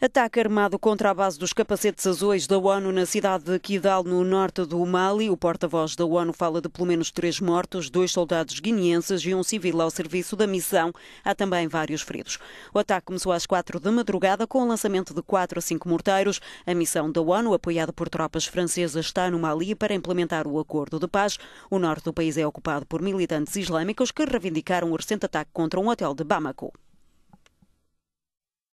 Ataque armado contra a base dos capacetes azuis da ONU na cidade de Kidal, no norte do Mali. O porta-voz da ONU fala de pelo menos três mortos, dois soldados guineenses e um civil ao serviço da missão. Há também vários feridos. O ataque começou às quatro da madrugada com o lançamento de quatro a cinco morteiros. A missão da ONU, apoiada por tropas francesas, está no Mali para implementar o acordo de paz. O norte do país é ocupado por militantes islâmicos que reivindicaram o recente ataque contra um hotel de Bamako.